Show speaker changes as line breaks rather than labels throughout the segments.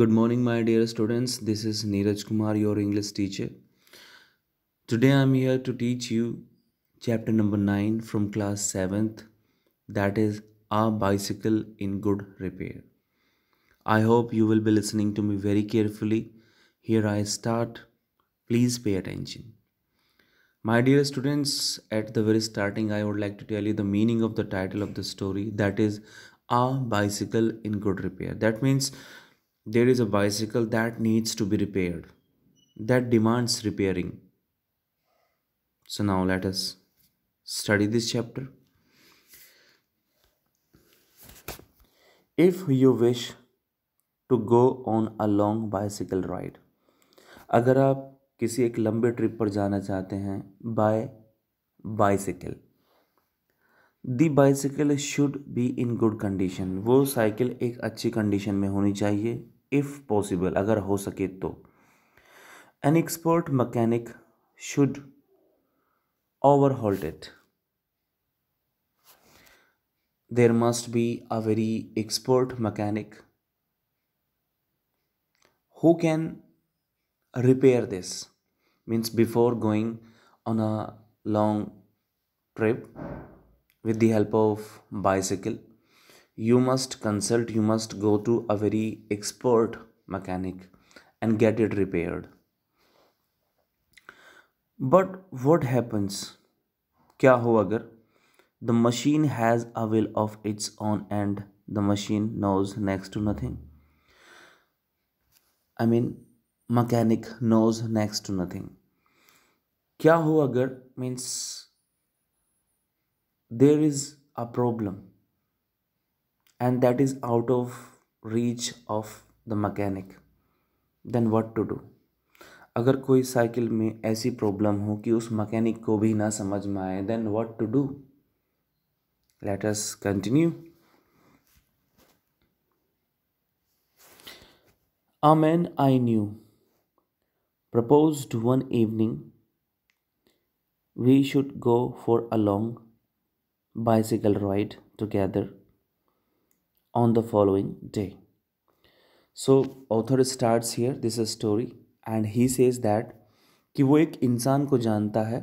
Good morning, my dear students. This is Neeraj Kumar, your English teacher. Today I'm here to teach you chapter number 9 from class 7th that is A Bicycle in Good Repair. I hope you will be listening to me very carefully. Here I start. Please pay attention. My dear students, at the very starting, I would like to tell you the meaning of the title of the story that is A Bicycle in Good Repair. That means there is a bicycle that needs to be repaired, that demands repairing. So now let us study this chapter. If you wish to go on a long bicycle ride, agar aap kisi ek lambe trip par jana chahte hain by bicycle the bicycle should be in good condition वो cycle एक अच्छी condition में होनी चाहिए if possible अगर हो सके तो an expert mechanic should overhaul it there must be a very expert mechanic who can repair this means before going on a long trip with the help of bicycle you must consult you must go to a very expert mechanic and get it repaired but what happens kya ho agar the machine has a will of its own and the machine knows next to nothing i mean mechanic knows next to nothing kya ho agar means there is a problem and that is out of reach of the mechanic then what to do अगर कोई cycle में ऐसी a problem कि उस mechanic को भी ना समझ में आए then what to do let us I knew proposed one evening we should go for a long bicycle ride together on the following day. So author starts here this is story and he says that कि वो एक इंसान को जानता है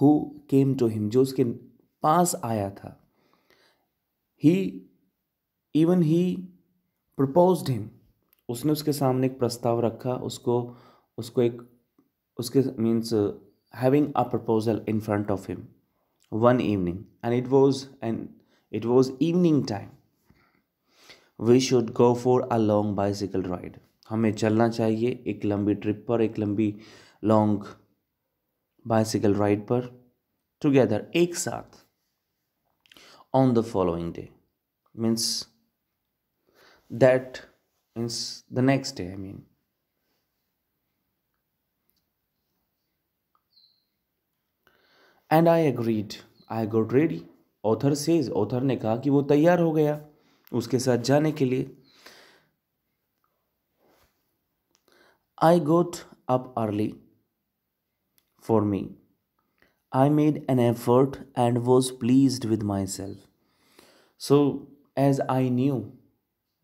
who came to him जो उसके पास आया था ही इवन ही प्रपोज हिम उसने उसके सामने एक प्रस्ताव रखा उसको उसको एक उसके means having a proposal in front of him one evening, and it was and it was evening time. We should go for a long bicycle ride. हमें चलना चाहिए एक लंबी ट्रिप पर एक लंबी लॉन्ग बाइसिकल राइड पर टुगेदर एक साथ on the following day means that means the next day I mean and I agreed I got ready author says author ने कहा कि वो तैयार हो गया उसके साथ जाने के लिए I got up early for me I made an effort and was pleased with myself so as i knew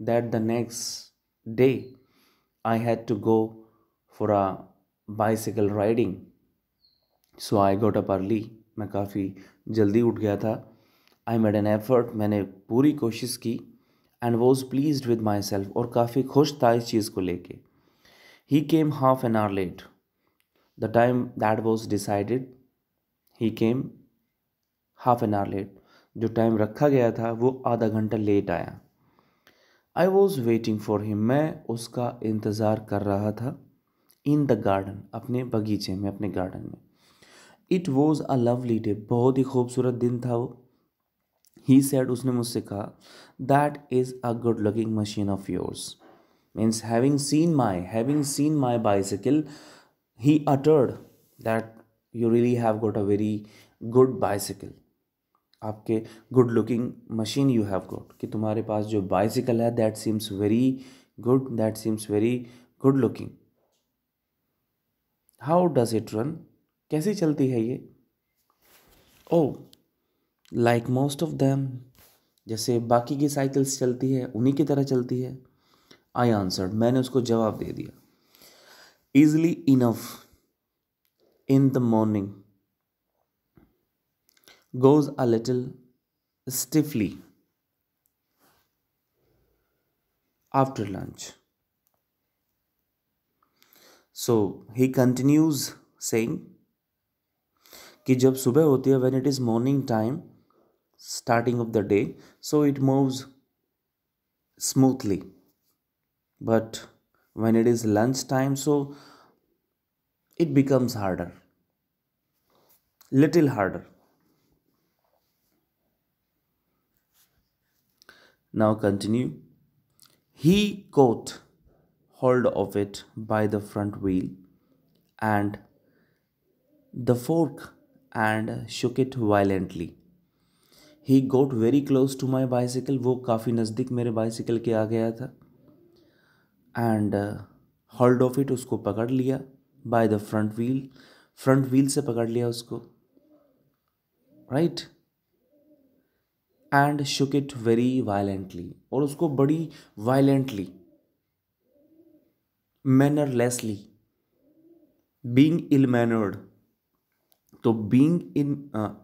that the next day i had to go for a bicycle riding so i got up early मैं काफ़ी जल्दी उठ गया था आई made an effort मैंने पूरी कोशिश की and was pleased with myself और काफ़ी खुश था इस चीज़ को लेके he came half an hour late the time that was decided he came half an hour late जो टाइम रखा गया था वो आधा घंटा लेट आया I was waiting for him मैं उसका इंतज़ार कर रहा था इन द गार्डन अपने बगीचे में अपने गार्डन में it was a lovely day बहुत ही खूबसूरत दिन था वो ही सेड उसने मुझसे कहा that is a good looking machine of yours means having seen my having seen my bicycle he uttered that you really have got a very good bicycle आपके good looking machine you have got कि तुम्हारे पास जो bicycle है that seems very good that seems very good looking how does it run कैसी चलती है ये oh like most of them जैसे बाकी की साइकिल्स चलती है उन्हीं की तरह चलती है आई आंसर्ड मैंने उसको जवाब दे दिया easily enough in the morning goes a little stiffly after lunch so he continues saying कि जब सुबह होती है when it is morning time starting off the day so it moves when it is lunch time so it becomes harder little harder now continue he caught hold of it by the front wheel and the fork and shook it violently he got very close to my bicycle वो काफ़ी नज़दीक मेरे bicycle के आ गया था and hold of it उसको पकड़ लिया by the front wheel front wheel से पकड़ लिया उसको right and shook it very violently और उसको बड़ी violently mannerlessly being ill mannered तो बींग इन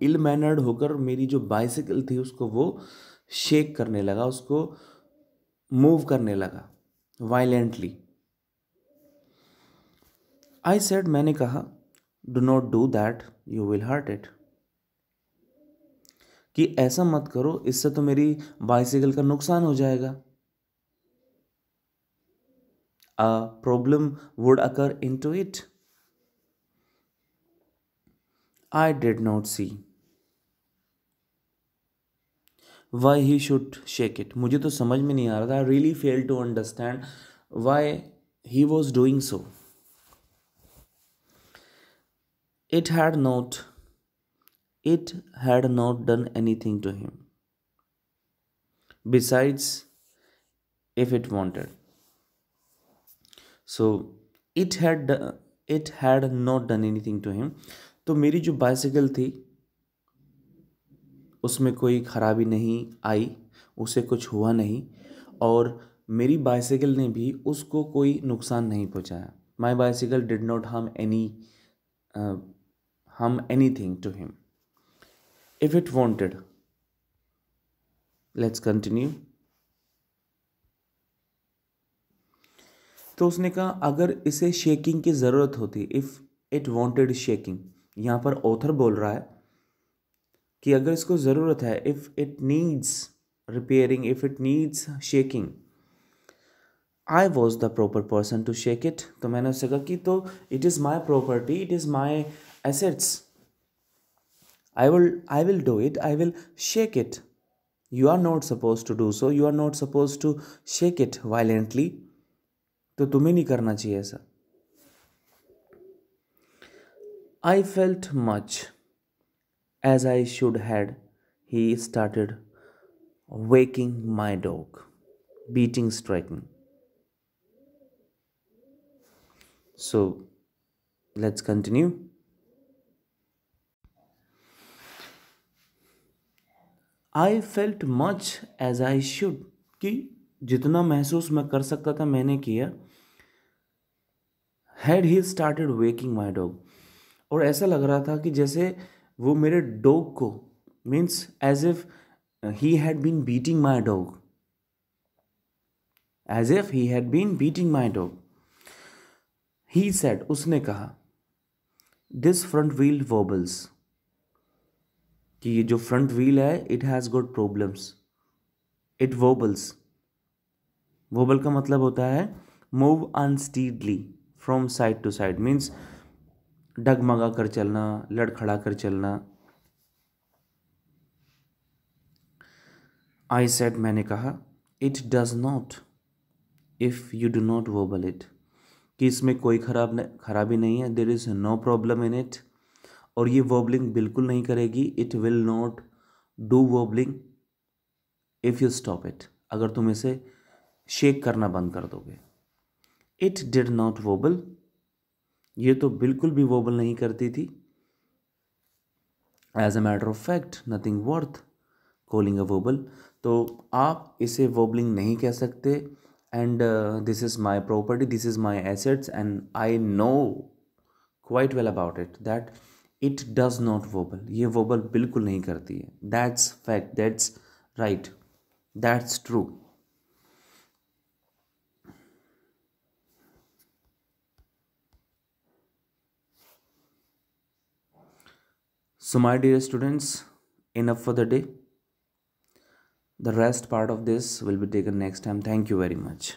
इल मैनर्ड होकर मेरी जो बाइसिकल थी उसको वो शेक करने लगा उसको मूव करने लगा वायलेंटली आई सेड मैंने कहा do not do that you will hurt it कि ऐसा मत करो इससे तो मेरी बाइसिकल का नुकसान हो जाएगा a problem would occur into it I did not see. Why he should shake it? मुझे तो समझ में नहीं आ रहा था I really failed to understand why he was doing so. it had not it had not done anything to him besides if it wanted so it had it had not done anything to him तो मेरी जो bicycle थी उसमें कोई खराबी नहीं आई उसे कुछ हुआ नहीं और मेरी बाइसिकल ने भी उसको कोई नुकसान नहीं पहुंचाया my bicycle did not harm any harm anything to him if it wanted let's continue तो उसने कहा अगर इसे शेकिंग की ज़रूरत होती इफ़ इट वॉन्टेड शेकिंग यहाँ पर ऑथर बोल रहा है कि अगर इसको ज़रूरत है if it needs repairing if it needs shaking I was the proper person to shake it तो मैंने उससे कहा कि तो it is my property it is my assets I will I will do it I will shake it you are not suppose to do so you are not suppose to shake it violently तो तुम्हें नहीं करना चाहिए ऐसा I felt much as I should had. He started waking my dog, beating, striking. So let's continue. I felt much as I should. कि जितना महसूस मैं कर सकता था मैंने किया had he started whacking my dog और ऐसा लग रहा था कि जैसे वो मेरे डॉग को means as if he had been beating my dog as if he had been beating my dog he said उसने कहा दिस फ्रंट व्हील वॉबल्स कि ये जो फ्रंट व्हील है it has got problems it wobbles wobble का मतलब होता है move unsteadily from side to side means डगमगा कर चलना लड़खड़ा कर चलना आई सेट मैंने कहा it does not if you do not wobble it कि इसमें कोई खराब खराबी नहीं है there is no problem in it और ये वोबलिंग बिल्कुल नहीं करेगी it will not do wobbling if you stop it अगर तुम इसे शेक करना बंद कर दोगे इट डिड नॉट वोबल ये तो बिल्कुल भी वोबल नहीं करती थी as a matter of fact nothing worth calling a wobble तो आप इसे वोबलिंग नहीं कह सकते and this is my property this is my assets and I know quite well about it that it does not wobble ये wobble बिल्कुल नहीं करती है that's fact that's right that's true So, my dear students, enough for the day. The rest part of this will be taken next time. Thank you very much.